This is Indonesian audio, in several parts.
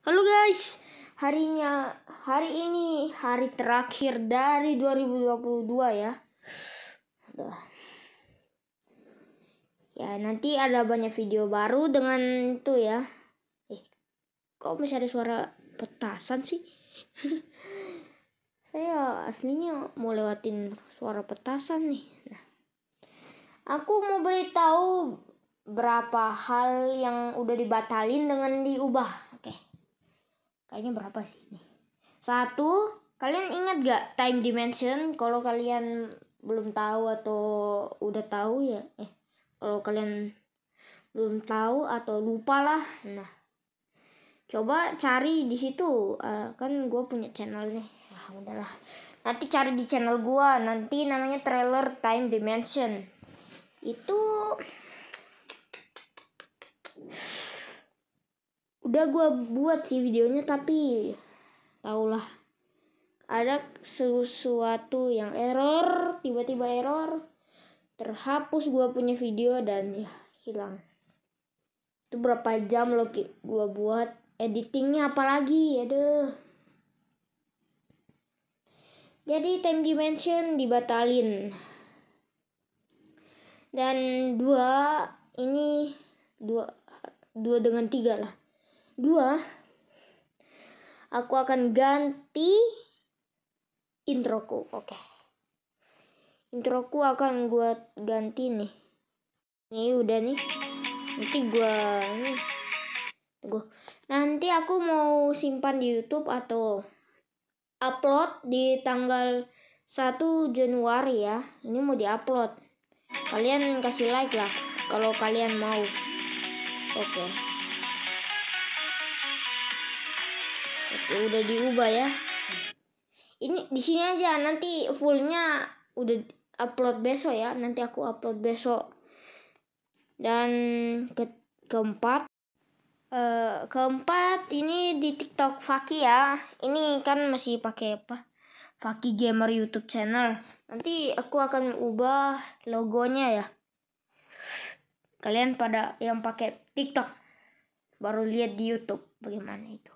Halo guys, harinya hari ini hari terakhir dari 2022 ya. Udah. Ya, nanti ada banyak video baru dengan itu ya. Eh, kok masih ada suara petasan sih? Saya aslinya mau lewatin suara petasan nih. Nah. Aku mau beritahu berapa hal yang udah dibatalin dengan diubah Kayaknya berapa sih ini? Satu, kalian ingat gak time dimension? Kalau kalian belum tahu atau udah tahu ya, eh, kalau kalian belum tahu atau lupa lah, nah coba cari di situ uh, kan gue punya channel nih nah, udahlah nanti cari di channel gue nanti namanya trailer time dimension itu udah gue buat sih videonya tapi tahulah ada sesuatu yang error tiba-tiba error terhapus gue punya video dan ya hilang itu berapa jam lo gue buat editingnya apalagi ya deh jadi time dimension dibatalin dan dua ini dua dua dengan tiga lah dua aku akan ganti introku oke okay. introku akan gua ganti nih ini udah nih nanti gua ini gua nanti aku mau simpan di YouTube atau upload di tanggal 1 Januari ya ini mau diupload kalian kasih like lah kalau kalian mau oke okay. itu udah diubah ya ini di sini aja nanti fullnya udah upload besok ya nanti aku upload besok dan ke keempat uh, keempat ini di TikTok Faki ya ini kan masih pakai apa Faki Gamer YouTube channel nanti aku akan ubah logonya ya kalian pada yang pakai TikTok baru lihat di YouTube bagaimana itu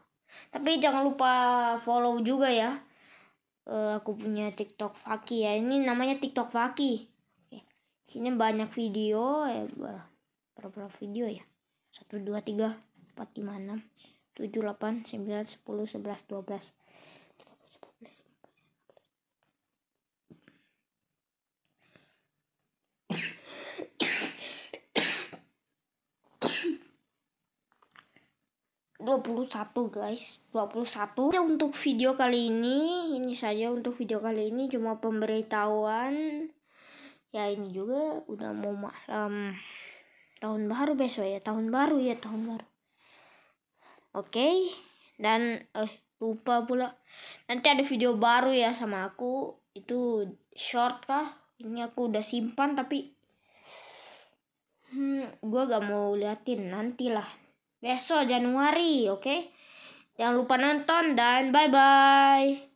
tapi jangan lupa follow juga ya uh, aku punya TikTok Faki ya ini namanya TikTok Faki Oke. sini banyak video ya berapa video ya satu dua tiga empat lima enam tujuh delapan sembilan sepuluh sebelas dua belas 21 guys 21 untuk video kali ini ini saja untuk video kali ini cuma pemberitahuan ya ini juga udah mau malam tahun baru besok ya tahun baru ya tahun baru oke dan eh lupa pula nanti ada video baru ya sama aku itu short kah ini aku udah simpan tapi hmm, gue gak mau liatin nantilah besok Januari, oke? Okay? Jangan lupa nonton dan bye-bye.